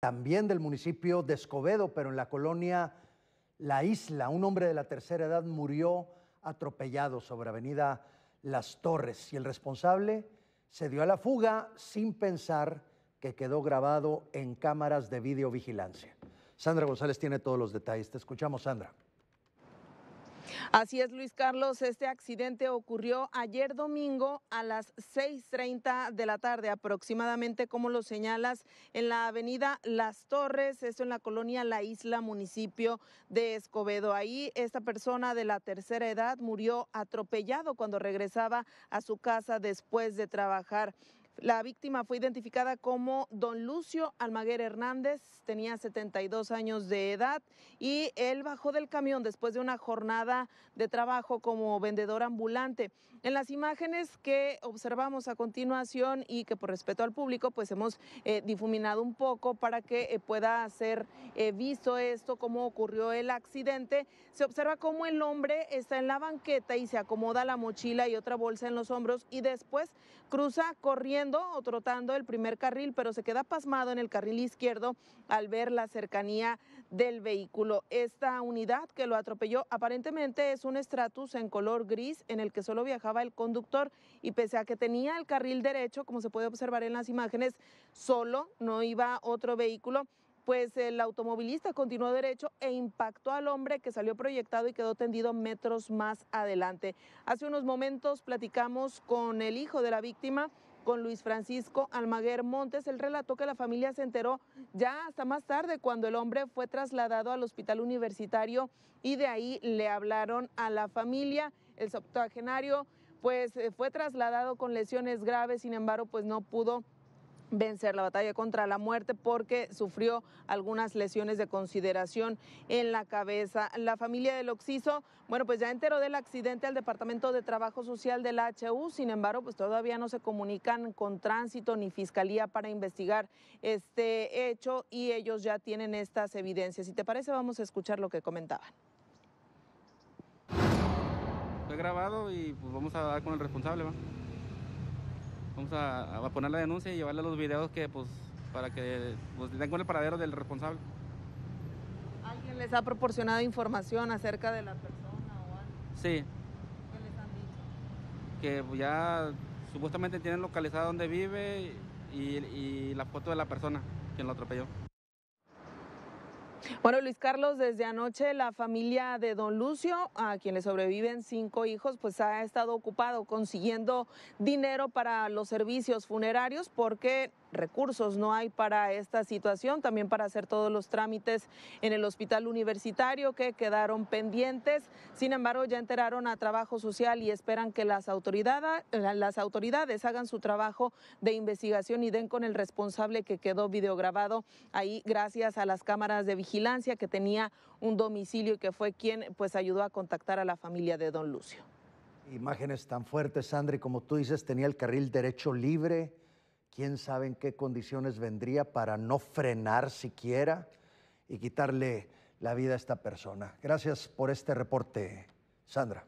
también del municipio de Escobedo, pero en la colonia La Isla. Un hombre de la tercera edad murió atropellado sobre Avenida Las Torres y el responsable se dio a la fuga sin pensar que quedó grabado en cámaras de videovigilancia. Sandra González tiene todos los detalles. Te escuchamos, Sandra. Así es, Luis Carlos, este accidente ocurrió ayer domingo a las 6.30 de la tarde aproximadamente, como lo señalas, en la avenida Las Torres, esto en la colonia La Isla, municipio de Escobedo. Ahí esta persona de la tercera edad murió atropellado cuando regresaba a su casa después de trabajar. La víctima fue identificada como don Lucio Almaguer Hernández, tenía 72 años de edad y él bajó del camión después de una jornada de trabajo como vendedor ambulante. En las imágenes que observamos a continuación y que por respeto al público pues hemos eh, difuminado un poco para que eh, pueda ser eh, visto esto, cómo ocurrió el accidente, se observa cómo el hombre está en la banqueta y se acomoda la mochila y otra bolsa en los hombros y después cruza corriendo o trotando el primer carril, pero se queda pasmado en el carril izquierdo al ver la cercanía del vehículo. Esta unidad que lo atropelló aparentemente es un Stratus en color gris en el que solo viajaba el conductor y pese a que tenía el carril derecho, como se puede observar en las imágenes, solo no iba otro vehículo pues el automovilista continuó derecho e impactó al hombre que salió proyectado y quedó tendido metros más adelante. Hace unos momentos platicamos con el hijo de la víctima, con Luis Francisco Almaguer Montes. Él relató que la familia se enteró ya hasta más tarde cuando el hombre fue trasladado al hospital universitario y de ahí le hablaron a la familia. El septuagenario pues eh, fue trasladado con lesiones graves, sin embargo pues no pudo vencer la batalla contra la muerte porque sufrió algunas lesiones de consideración en la cabeza. La familia del Oxiso, bueno, pues ya enteró del accidente al Departamento de Trabajo Social de la HU, sin embargo, pues todavía no se comunican con tránsito ni fiscalía para investigar este hecho y ellos ya tienen estas evidencias. Si te parece, vamos a escuchar lo que comentaban. Fue grabado y pues vamos a dar con el responsable, ¿va? Vamos a, poner la denuncia y llevarle los videos que, pues, para que pues, den con el paradero del responsable. ¿Alguien les ha proporcionado información acerca de la persona o algo? Sí. ¿Qué les han dicho? Que ya supuestamente tienen localizada dónde vive y, y la foto de la persona quien lo atropelló. Bueno, Luis Carlos, desde anoche la familia de don Lucio, a quien sobreviven cinco hijos, pues ha estado ocupado consiguiendo dinero para los servicios funerarios porque recursos no hay para esta situación, también para hacer todos los trámites en el hospital universitario que quedaron pendientes. Sin embargo, ya enteraron a Trabajo Social y esperan que las autoridades, hagan su trabajo de investigación y den con el responsable que quedó videograbado ahí gracias a las cámaras de vigilancia que tenía un domicilio y que fue quien pues ayudó a contactar a la familia de don Lucio. Imágenes tan fuertes, Sandri, como tú dices, tenía el carril derecho libre quién sabe en qué condiciones vendría para no frenar siquiera y quitarle la vida a esta persona. Gracias por este reporte, Sandra.